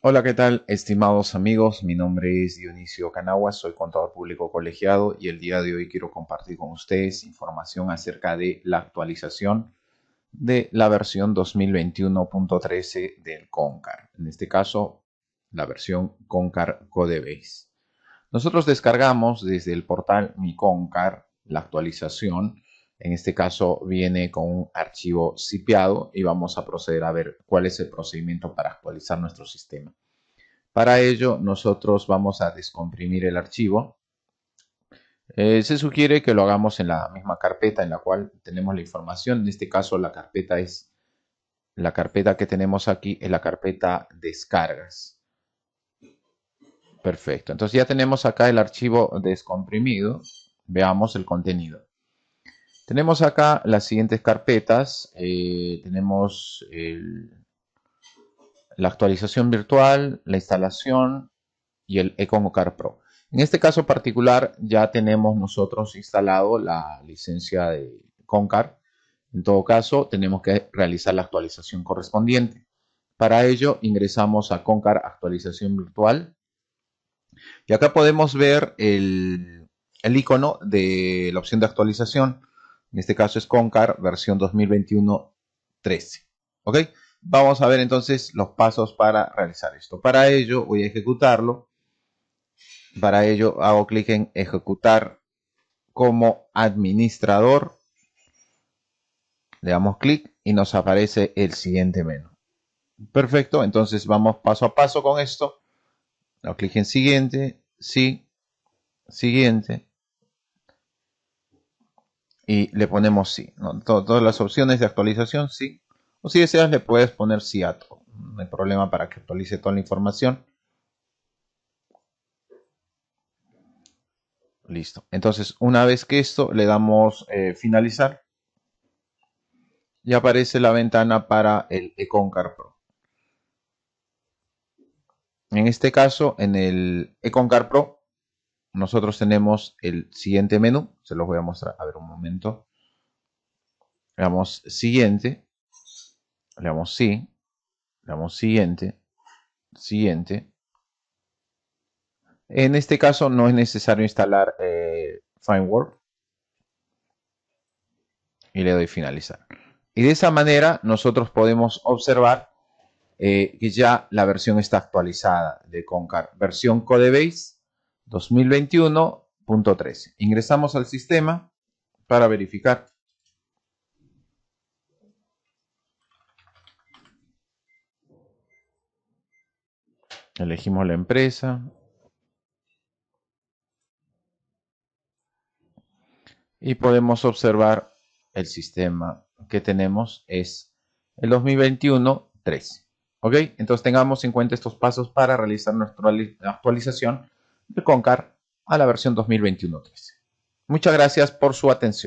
Hola, ¿qué tal, estimados amigos? Mi nombre es Dionisio Canagua, soy contador público colegiado y el día de hoy quiero compartir con ustedes información acerca de la actualización de la versión 2021.13 del CONCAR. En este caso, la versión CONCAR Codebase. Nosotros descargamos desde el portal Mi CONCAR la actualización en este caso viene con un archivo zipiado y vamos a proceder a ver cuál es el procedimiento para actualizar nuestro sistema. Para ello nosotros vamos a descomprimir el archivo. Eh, se sugiere que lo hagamos en la misma carpeta en la cual tenemos la información. En este caso la carpeta es la carpeta que tenemos aquí es la carpeta descargas. Perfecto. Entonces ya tenemos acá el archivo descomprimido. Veamos el contenido. Tenemos acá las siguientes carpetas. Eh, tenemos la actualización virtual, la instalación y el Econocar Pro. En este caso particular ya tenemos nosotros instalado la licencia de Concar. En todo caso, tenemos que realizar la actualización correspondiente. Para ello, ingresamos a Concar Actualización Virtual. Y acá podemos ver el icono de la opción de actualización. En este caso es Concar, versión 2021-13. ¿Ok? Vamos a ver entonces los pasos para realizar esto. Para ello voy a ejecutarlo. Para ello hago clic en ejecutar como administrador. Le damos clic y nos aparece el siguiente menú. Perfecto, entonces vamos paso a paso con esto. Hago clic en siguiente, sí, siguiente, y le ponemos sí. todas las opciones de actualización sí. O si deseas le puedes poner sí a todo. No hay problema para que actualice toda la información. Listo. Entonces, una vez que esto, le damos eh, finalizar. Y aparece la ventana para el Econcar Pro. En este caso, en el Econcar Pro nosotros tenemos el siguiente menú. Se los voy a mostrar. A ver un momento. Le damos siguiente. Le damos sí. Le damos siguiente. Siguiente. En este caso no es necesario instalar eh, Y le doy finalizar. Y de esa manera nosotros podemos observar eh, que ya la versión está actualizada de Concar. Versión Codebase 2021.13. Ingresamos al sistema para verificar. Elegimos la empresa. Y podemos observar el sistema que tenemos es el 2021 ¿Ok? Entonces tengamos en cuenta estos pasos para realizar nuestra actualización de CONCAR a la versión 2021 Muchas gracias por su atención.